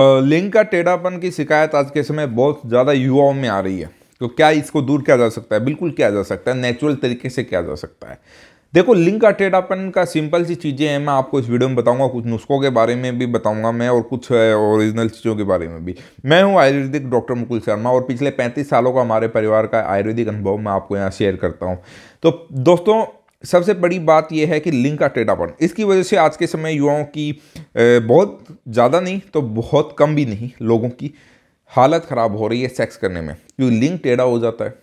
लिंग का टेढ़ापन की शिकायत आज के समय बहुत ज़्यादा युवाओं में आ रही है तो क्या इसको दूर किया जा सकता है बिल्कुल किया जा सकता है नेचुरल तरीके से किया जा सकता है देखो लिंग का टेढ़ापन का सिंपल सी चीज़ें हैं मैं आपको इस वीडियो में बताऊंगा कुछ नुस्खों के बारे में भी बताऊंगा मैं और कुछ ओरिजिनल चीज़ों के बारे में भी मैं हूँ आयुर्वेदिक डॉक्टर मुकुल शर्मा और पिछले पैंतीस सालों का हमारे परिवार का आयुर्वेदिक अनुभव मैं आपको यहाँ शेयर करता हूँ तो दोस्तों सबसे बड़ी बात यह है कि लिंक का टेढ़ापन इसकी वजह से आज के समय युवाओं की बहुत ज़्यादा नहीं तो बहुत कम भी नहीं लोगों की हालत ख़राब हो रही है सेक्स करने में क्योंकि लिंक टेढ़ा हो जाता है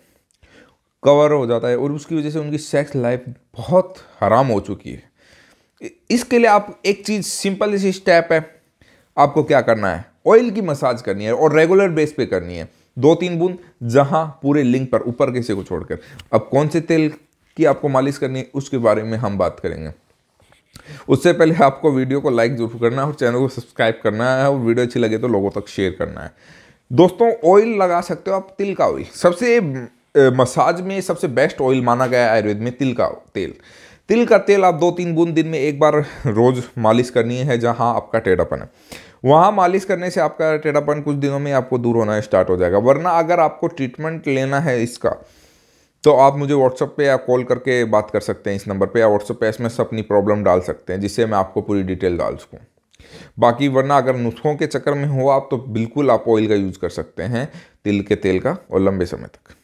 कवर हो जाता है और उसकी वजह से उनकी सेक्स लाइफ बहुत हराम हो चुकी है इसके लिए आप एक चीज़ सिंपल सी स्टेप है आपको क्या करना है ऑयल की मसाज करनी है और रेगुलर बेस पे करनी है दो तीन बूंद जहाँ पूरे लिंक पर ऊपर किसी को छोड़कर अब कौन से तेल कि आपको मालिश करनी है उसके बारे में हम बात करेंगे उससे पहले आपको वीडियो को लाइक ज़रूर करना है और चैनल को सब्सक्राइब करना है और वीडियो अच्छी लगे तो लोगों तक शेयर करना है दोस्तों ऑयल लगा सकते हो आप तिल का ऑयल सबसे मसाज में सबसे बेस्ट ऑयल माना गया है आयुर्वेद में तिल का तेल तिल का तेल आप दो तीन बूंद दिन में एक बार रोज़ मालिश करनी है जहाँ आपका टेढ़ापन है वहाँ मालिश करने से आपका टेढ़ापन कुछ दिनों में आपको दूर होना स्टार्ट हो जाएगा वरना अगर आपको ट्रीटमेंट लेना है इसका तो आप मुझे व्हाट्सअप पे या कॉल करके बात कर सकते हैं इस नंबर पे या व्हाट्सअप पे सब अपनी प्रॉब्लम डाल सकते हैं जिससे मैं आपको पूरी डिटेल डाल सकूँ बाकी वरना अगर नुस्खों के चक्कर में हो आप तो बिल्कुल आप ऑयल का यूज़ कर सकते हैं तिल के तेल का और लंबे समय तक